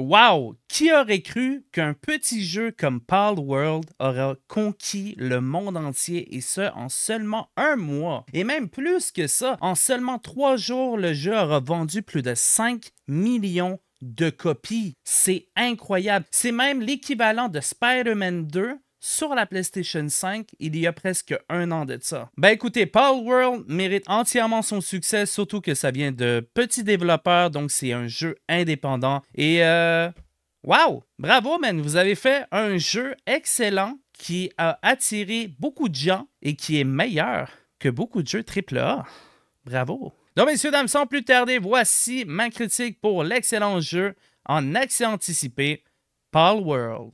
Wow! Qui aurait cru qu'un petit jeu comme Pal World aura conquis le monde entier et ce en seulement un mois? Et même plus que ça, en seulement trois jours, le jeu aura vendu plus de 5 millions de copies. C'est incroyable. C'est même l'équivalent de Spider-Man 2 sur la PlayStation 5 il y a presque un an de ça. Ben écoutez, Power World mérite entièrement son succès, surtout que ça vient de petits développeurs, donc c'est un jeu indépendant. Et euh, Wow! Bravo, man! Vous avez fait un jeu excellent qui a attiré beaucoup de gens et qui est meilleur que beaucoup de jeux AAA. Bravo! Donc, messieurs, dames, sans plus tarder, voici ma critique pour l'excellent jeu en accès anticipé, Paul World.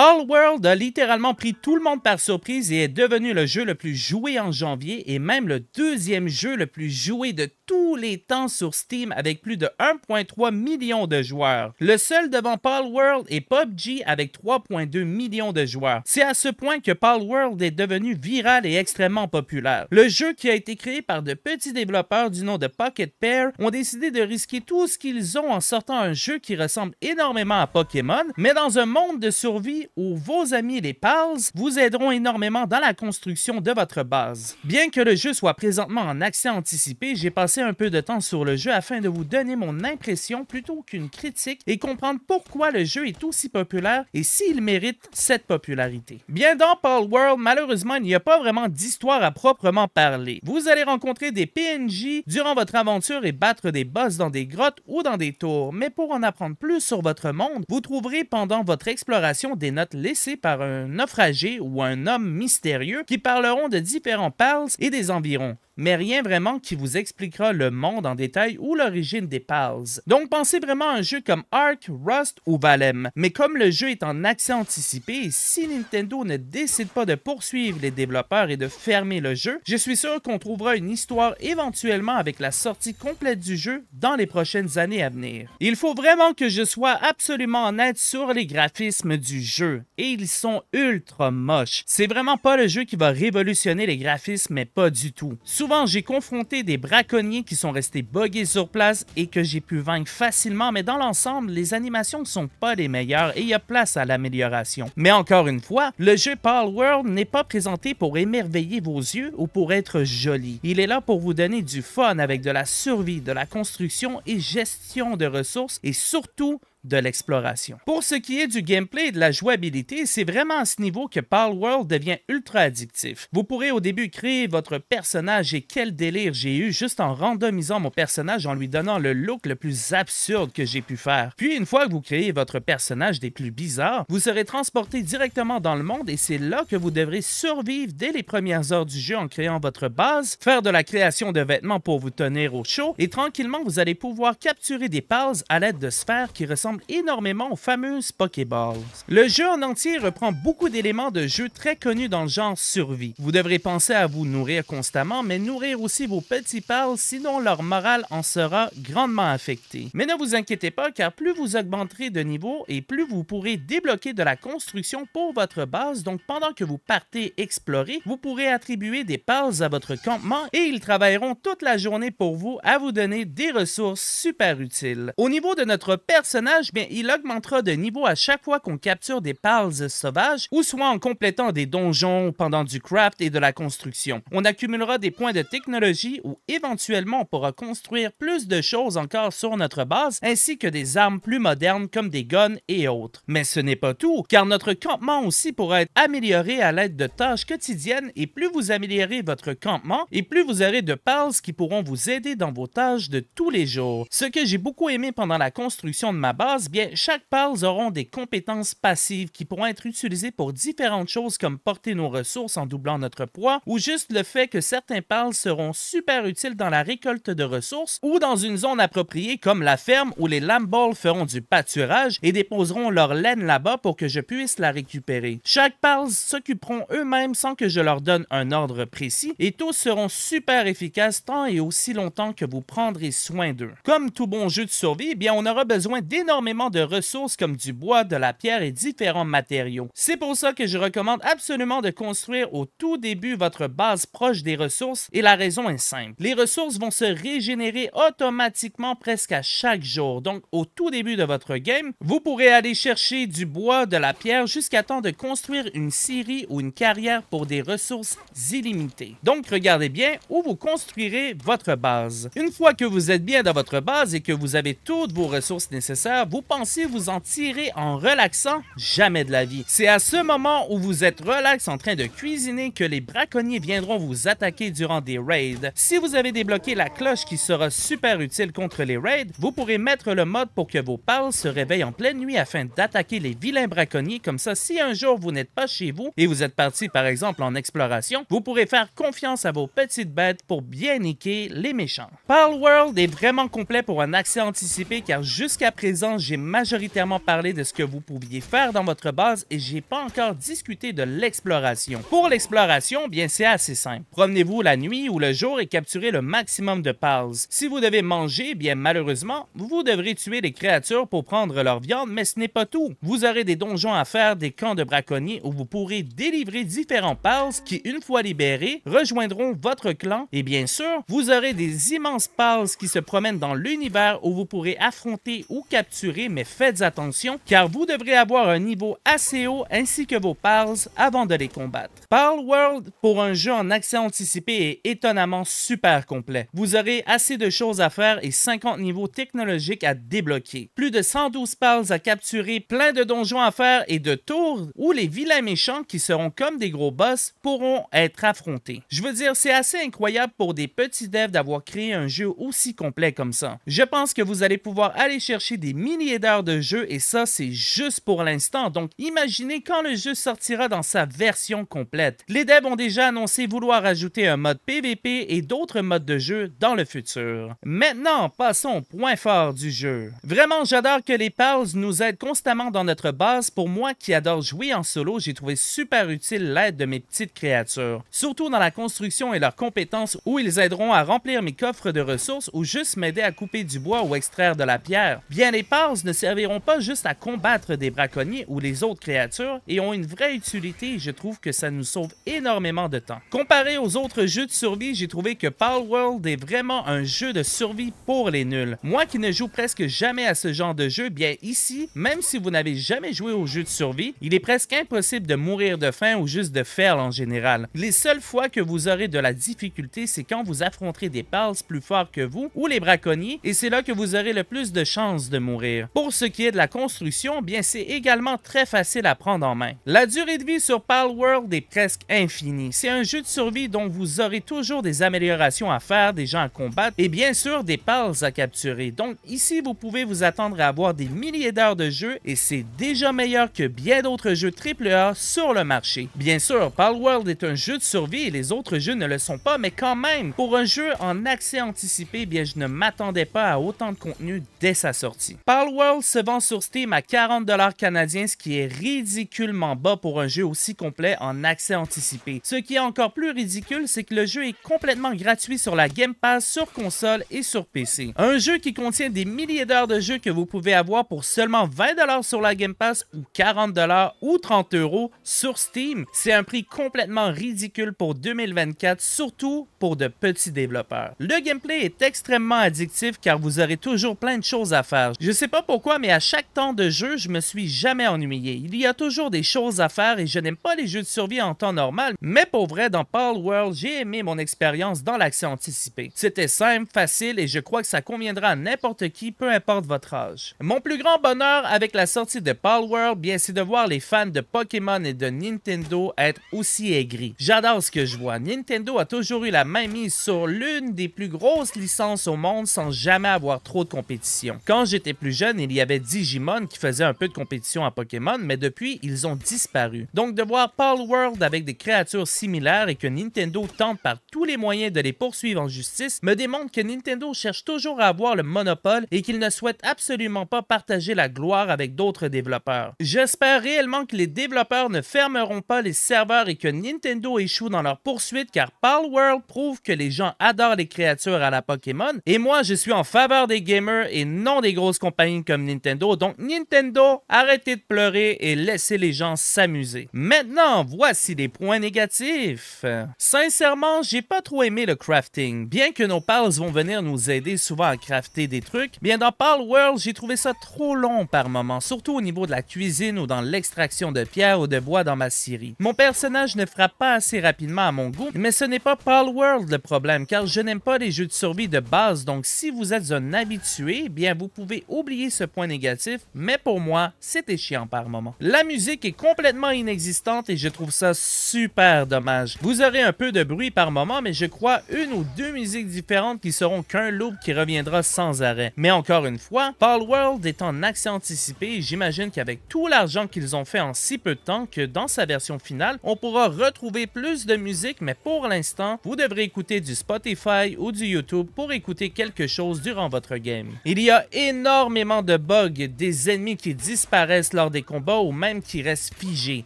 Paul World a littéralement pris tout le monde par surprise et est devenu le jeu le plus joué en janvier et même le deuxième jeu le plus joué de tous les temps sur Steam avec plus de 1,3 million de joueurs. Le seul devant Paul World est PUBG avec 3,2 millions de joueurs. C'est à ce point que Paul World est devenu viral et extrêmement populaire. Le jeu qui a été créé par de petits développeurs du nom de Pocket Pair ont décidé de risquer tout ce qu'ils ont en sortant un jeu qui ressemble énormément à Pokémon, mais dans un monde de survie ou vos amis les Pals vous aideront énormément dans la construction de votre base. Bien que le jeu soit présentement en accès anticipé, j'ai passé un peu de temps sur le jeu afin de vous donner mon impression plutôt qu'une critique et comprendre pourquoi le jeu est aussi populaire et s'il mérite cette popularité. Bien dans Paul World, malheureusement, il n'y a pas vraiment d'histoire à proprement parler. Vous allez rencontrer des PNJ durant votre aventure et battre des boss dans des grottes ou dans des tours, mais pour en apprendre plus sur votre monde, vous trouverez pendant votre exploration des notes laissées par un naufragé ou un homme mystérieux qui parleront de différents pals et des environs mais rien vraiment qui vous expliquera le monde en détail ou l'origine des Pals. Donc pensez vraiment à un jeu comme Ark, Rust ou Valem. Mais comme le jeu est en accès anticipé, si Nintendo ne décide pas de poursuivre les développeurs et de fermer le jeu, je suis sûr qu'on trouvera une histoire éventuellement avec la sortie complète du jeu dans les prochaines années à venir. Il faut vraiment que je sois absolument honnête sur les graphismes du jeu, et ils sont ultra moches. C'est vraiment pas le jeu qui va révolutionner les graphismes, mais pas du tout souvent, j'ai confronté des braconniers qui sont restés buggés sur place et que j'ai pu vaincre facilement, mais dans l'ensemble, les animations ne sont pas les meilleures et il y a place à l'amélioration. Mais encore une fois, le jeu Power World n'est pas présenté pour émerveiller vos yeux ou pour être joli. Il est là pour vous donner du fun avec de la survie, de la construction et gestion de ressources et surtout de l'exploration. Pour ce qui est du gameplay et de la jouabilité, c'est vraiment à ce niveau que Pal World devient ultra addictif. Vous pourrez au début créer votre personnage et quel délire j'ai eu juste en randomisant mon personnage en lui donnant le look le plus absurde que j'ai pu faire. Puis une fois que vous créez votre personnage des plus bizarres, vous serez transporté directement dans le monde et c'est là que vous devrez survivre dès les premières heures du jeu en créant votre base, faire de la création de vêtements pour vous tenir au chaud et tranquillement vous allez pouvoir capturer des pals à l'aide de sphères qui ressemblent énormément aux fameuses Pokéballs. Le jeu en entier reprend beaucoup d'éléments de jeux très connus dans le genre survie. Vous devrez penser à vous nourrir constamment, mais nourrir aussi vos petits pals, sinon leur morale en sera grandement affectée. Mais ne vous inquiétez pas, car plus vous augmenterez de niveau et plus vous pourrez débloquer de la construction pour votre base, donc pendant que vous partez explorer, vous pourrez attribuer des pals à votre campement et ils travailleront toute la journée pour vous à vous donner des ressources super utiles. Au niveau de notre personnage, il augmentera de niveau à chaque fois qu'on capture des pals sauvages ou soit en complétant des donjons pendant du craft et de la construction. On accumulera des points de technologie où éventuellement on pourra construire plus de choses encore sur notre base ainsi que des armes plus modernes comme des guns et autres. Mais ce n'est pas tout, car notre campement aussi pourra être amélioré à l'aide de tâches quotidiennes et plus vous améliorez votre campement et plus vous aurez de pals qui pourront vous aider dans vos tâches de tous les jours. Ce que j'ai beaucoup aimé pendant la construction de ma base, bien, chaque pals auront des compétences passives qui pourront être utilisées pour différentes choses comme porter nos ressources en doublant notre poids ou juste le fait que certains pals seront super utiles dans la récolte de ressources ou dans une zone appropriée comme la ferme où les lamboles feront du pâturage et déposeront leur laine là-bas pour que je puisse la récupérer. Chaque pals s'occuperont eux-mêmes sans que je leur donne un ordre précis et tous seront super efficaces tant et aussi longtemps que vous prendrez soin d'eux. Comme tout bon jeu de survie, bien on aura besoin d'énormément de ressources comme du bois, de la pierre et différents matériaux. C'est pour ça que je recommande absolument de construire au tout début votre base proche des ressources et la raison est simple. Les ressources vont se régénérer automatiquement presque à chaque jour. Donc au tout début de votre game, vous pourrez aller chercher du bois, de la pierre jusqu'à temps de construire une série ou une carrière pour des ressources illimitées. Donc regardez bien où vous construirez votre base. Une fois que vous êtes bien dans votre base et que vous avez toutes vos ressources nécessaires, vous pensez vous en tirer en relaxant? Jamais de la vie. C'est à ce moment où vous êtes relax en train de cuisiner que les braconniers viendront vous attaquer durant des raids. Si vous avez débloqué la cloche qui sera super utile contre les raids, vous pourrez mettre le mode pour que vos pals se réveillent en pleine nuit afin d'attaquer les vilains braconniers. Comme ça, si un jour vous n'êtes pas chez vous et vous êtes parti par exemple en exploration, vous pourrez faire confiance à vos petites bêtes pour bien niquer les méchants. Pal World est vraiment complet pour un accès anticipé car jusqu'à présent, j'ai majoritairement parlé de ce que vous pouviez faire dans votre base et j'ai pas encore discuté de l'exploration. Pour l'exploration, bien c'est assez simple. Promenez-vous la nuit ou le jour et capturez le maximum de pals. Si vous devez manger, bien malheureusement, vous devrez tuer les créatures pour prendre leur viande, mais ce n'est pas tout. Vous aurez des donjons à faire, des camps de braconniers où vous pourrez délivrer différents pals qui, une fois libérés, rejoindront votre clan et bien sûr, vous aurez des immenses pals qui se promènent dans l'univers où vous pourrez affronter ou capturer mais faites attention car vous devrez avoir un niveau assez haut ainsi que vos parles avant de les combattre. PAL World pour un jeu en accès anticipé est étonnamment super complet. Vous aurez assez de choses à faire et 50 niveaux technologiques à débloquer. Plus de 112 PALS à capturer, plein de donjons à faire et de tours où les vilains méchants qui seront comme des gros boss pourront être affrontés. Je veux dire, c'est assez incroyable pour des petits devs d'avoir créé un jeu aussi complet comme ça. Je pense que vous allez pouvoir aller chercher des milliers milliers d'heures de jeu et ça, c'est juste pour l'instant. Donc imaginez quand le jeu sortira dans sa version complète. Les devs ont déjà annoncé vouloir ajouter un mode PVP et d'autres modes de jeu dans le futur. Maintenant, passons au point fort du jeu. Vraiment, j'adore que les pals nous aident constamment dans notre base. Pour moi qui adore jouer en solo, j'ai trouvé super utile l'aide de mes petites créatures, surtout dans la construction et leurs compétences où ils aideront à remplir mes coffres de ressources ou juste m'aider à couper du bois ou extraire de la pierre. Bien les pals ne serviront pas juste à combattre des braconniers ou les autres créatures et ont une vraie utilité et je trouve que ça nous sauve énormément de temps. Comparé aux autres jeux de survie, j'ai trouvé que World est vraiment un jeu de survie pour les nuls. Moi qui ne joue presque jamais à ce genre de jeu, bien ici, même si vous n'avez jamais joué au jeu de survie, il est presque impossible de mourir de faim ou juste de faire en général. Les seules fois que vous aurez de la difficulté, c'est quand vous affronterez des pals plus forts que vous ou les braconniers et c'est là que vous aurez le plus de chances de mourir. Pour ce qui est de la construction, bien c'est également très facile à prendre en main. La durée de vie sur Palworld est presque infinie. C'est un jeu de survie dont vous aurez toujours des améliorations à faire, des gens à combattre et bien sûr des pals à capturer. Donc ici, vous pouvez vous attendre à avoir des milliers d'heures de jeu et c'est déjà meilleur que bien d'autres jeux AAA sur le marché. Bien sûr, Palworld est un jeu de survie et les autres jeux ne le sont pas, mais quand même, pour un jeu en accès anticipé, bien je ne m'attendais pas à autant de contenu dès sa sortie. World se vend sur Steam à 40$ canadiens, ce qui est ridiculement bas pour un jeu aussi complet en accès anticipé. Ce qui est encore plus ridicule, c'est que le jeu est complètement gratuit sur la Game Pass sur console et sur PC. Un jeu qui contient des milliers d'heures de jeux que vous pouvez avoir pour seulement 20$ sur la Game Pass ou 40$ ou 30€ sur Steam, c'est un prix complètement ridicule pour 2024, surtout pour de petits développeurs. Le gameplay est extrêmement addictif car vous aurez toujours plein de choses à faire. Je sais pas pourquoi, mais à chaque temps de jeu, je me suis jamais ennuyé. Il y a toujours des choses à faire et je n'aime pas les jeux de survie en temps normal, mais pour vrai, dans Paul World, j'ai aimé mon expérience dans l'action anticipée. C'était simple, facile et je crois que ça conviendra à n'importe qui, peu importe votre âge. Mon plus grand bonheur avec la sortie de Pal World, bien c'est de voir les fans de Pokémon et de Nintendo être aussi aigris. J'adore ce que je vois. Nintendo a toujours eu la main mise sur l'une des plus grosses licences au monde sans jamais avoir trop de compétition. Quand j'étais plus il y avait Digimon qui faisait un peu de compétition à Pokémon, mais depuis, ils ont disparu. Donc de voir Paul World avec des créatures similaires et que Nintendo tente par tous les moyens de les poursuivre en justice me démontre que Nintendo cherche toujours à avoir le monopole et qu'il ne souhaite absolument pas partager la gloire avec d'autres développeurs. J'espère réellement que les développeurs ne fermeront pas les serveurs et que Nintendo échoue dans leur poursuite car Paul World prouve que les gens adorent les créatures à la Pokémon et moi je suis en faveur des gamers et non des grosses compagnies comme Nintendo. Donc Nintendo, arrêtez de pleurer et laissez les gens s'amuser. Maintenant, voici des points négatifs. Sincèrement, j'ai pas trop aimé le crafting. Bien que nos pals vont venir nous aider souvent à crafter des trucs, bien dans Pal World, j'ai trouvé ça trop long par moments, surtout au niveau de la cuisine ou dans l'extraction de pierres ou de bois dans ma série. Mon personnage ne frappe pas assez rapidement à mon goût, mais ce n'est pas Pal World le problème car je n'aime pas les jeux de survie de base, donc si vous êtes un habitué, bien vous pouvez oublier ce point négatif, mais pour moi, c'était chiant par moment. La musique est complètement inexistante et je trouve ça super dommage. Vous aurez un peu de bruit par moment, mais je crois une ou deux musiques différentes qui seront qu'un loop qui reviendra sans arrêt. Mais encore une fois, Paul World est en accès anticipé j'imagine qu'avec tout l'argent qu'ils ont fait en si peu de temps que dans sa version finale, on pourra retrouver plus de musique, mais pour l'instant, vous devrez écouter du Spotify ou du YouTube pour écouter quelque chose durant votre game. Il y a énormément de bugs, des ennemis qui disparaissent lors des combats ou même qui restent figés.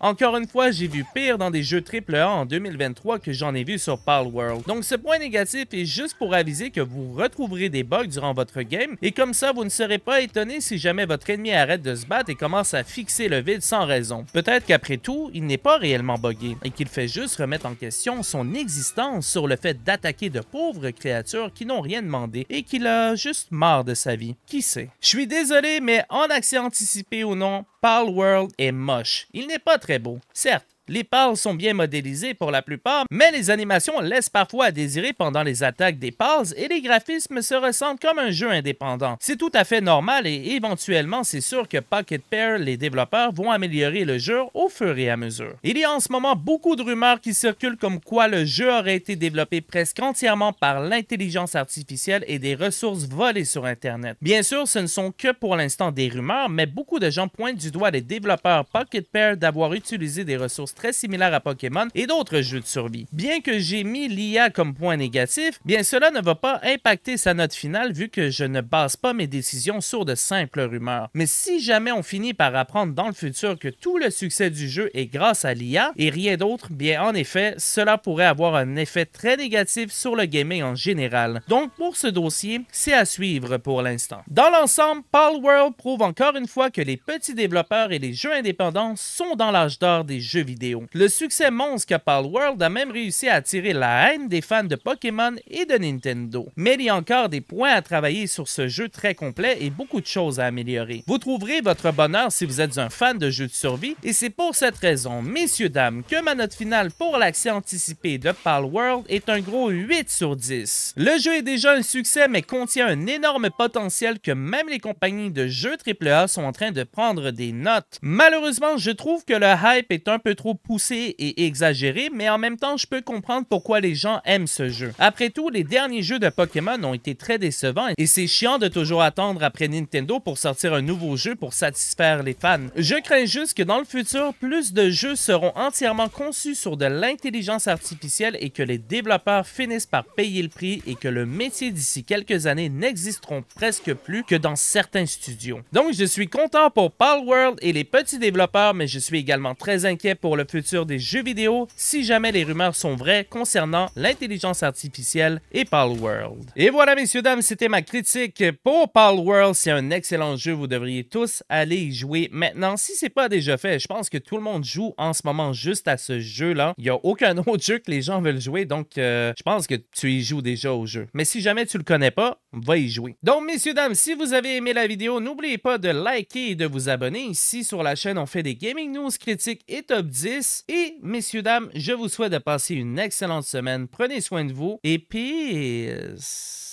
Encore une fois, j'ai vu pire dans des jeux A en 2023 que j'en ai vu sur World Donc ce point négatif est juste pour aviser que vous retrouverez des bugs durant votre game et comme ça, vous ne serez pas étonné si jamais votre ennemi arrête de se battre et commence à fixer le vide sans raison. Peut-être qu'après tout, il n'est pas réellement buggé et qu'il fait juste remettre en question son existence sur le fait d'attaquer de pauvres créatures qui n'ont rien demandé et qu'il a juste marre de sa vie. Qui sait? désolé, mais en accès anticipé ou non, World est moche. Il n'est pas très beau, certes, les parles sont bien modélisés pour la plupart, mais les animations laissent parfois à désirer pendant les attaques des parles et les graphismes se ressentent comme un jeu indépendant. C'est tout à fait normal et éventuellement c'est sûr que Pocket Pair, les développeurs, vont améliorer le jeu au fur et à mesure. Il y a en ce moment beaucoup de rumeurs qui circulent comme quoi le jeu aurait été développé presque entièrement par l'intelligence artificielle et des ressources volées sur Internet. Bien sûr, ce ne sont que pour l'instant des rumeurs, mais beaucoup de gens pointent du doigt les développeurs Pocket Pair d'avoir utilisé des ressources très similaire à Pokémon et d'autres jeux de survie. Bien que j'ai mis l'IA comme point négatif, bien cela ne va pas impacter sa note finale vu que je ne base pas mes décisions sur de simples rumeurs. Mais si jamais on finit par apprendre dans le futur que tout le succès du jeu est grâce à l'IA et rien d'autre, bien en effet, cela pourrait avoir un effet très négatif sur le gaming en général. Donc pour ce dossier, c'est à suivre pour l'instant. Dans l'ensemble, PAL World prouve encore une fois que les petits développeurs et les jeux indépendants sont dans l'âge d'or des jeux vidéo. Le succès monstre que Pal World a même réussi à attirer la haine des fans de Pokémon et de Nintendo. Mais il y a encore des points à travailler sur ce jeu très complet et beaucoup de choses à améliorer. Vous trouverez votre bonheur si vous êtes un fan de jeux de survie et c'est pour cette raison, messieurs, dames, que ma note finale pour l'accès anticipé de Pal World est un gros 8 sur 10. Le jeu est déjà un succès mais contient un énorme potentiel que même les compagnies de jeux AAA sont en train de prendre des notes. Malheureusement, je trouve que le hype est un peu trop poussé et exagéré, mais en même temps, je peux comprendre pourquoi les gens aiment ce jeu. Après tout, les derniers jeux de Pokémon ont été très décevants et c'est chiant de toujours attendre après Nintendo pour sortir un nouveau jeu pour satisfaire les fans. Je crains juste que dans le futur, plus de jeux seront entièrement conçus sur de l'intelligence artificielle et que les développeurs finissent par payer le prix et que le métier d'ici quelques années n'existeront presque plus que dans certains studios. Donc je suis content pour Palworld et les petits développeurs, mais je suis également très inquiet pour le futur des jeux vidéo si jamais les rumeurs sont vraies concernant l'intelligence artificielle et World Et voilà, messieurs, dames, c'était ma critique pour World C'est un excellent jeu, vous devriez tous aller y jouer maintenant si c'est pas déjà fait. Je pense que tout le monde joue en ce moment juste à ce jeu-là. Il n'y a aucun autre jeu que les gens veulent jouer, donc euh, je pense que tu y joues déjà au jeu. Mais si jamais tu le connais pas, va y jouer. Donc, messieurs, dames, si vous avez aimé la vidéo, n'oubliez pas de liker et de vous abonner. Ici, sur la chaîne, on fait des gaming news critiques et top 10 et messieurs, dames, je vous souhaite de passer une excellente semaine. Prenez soin de vous et peace.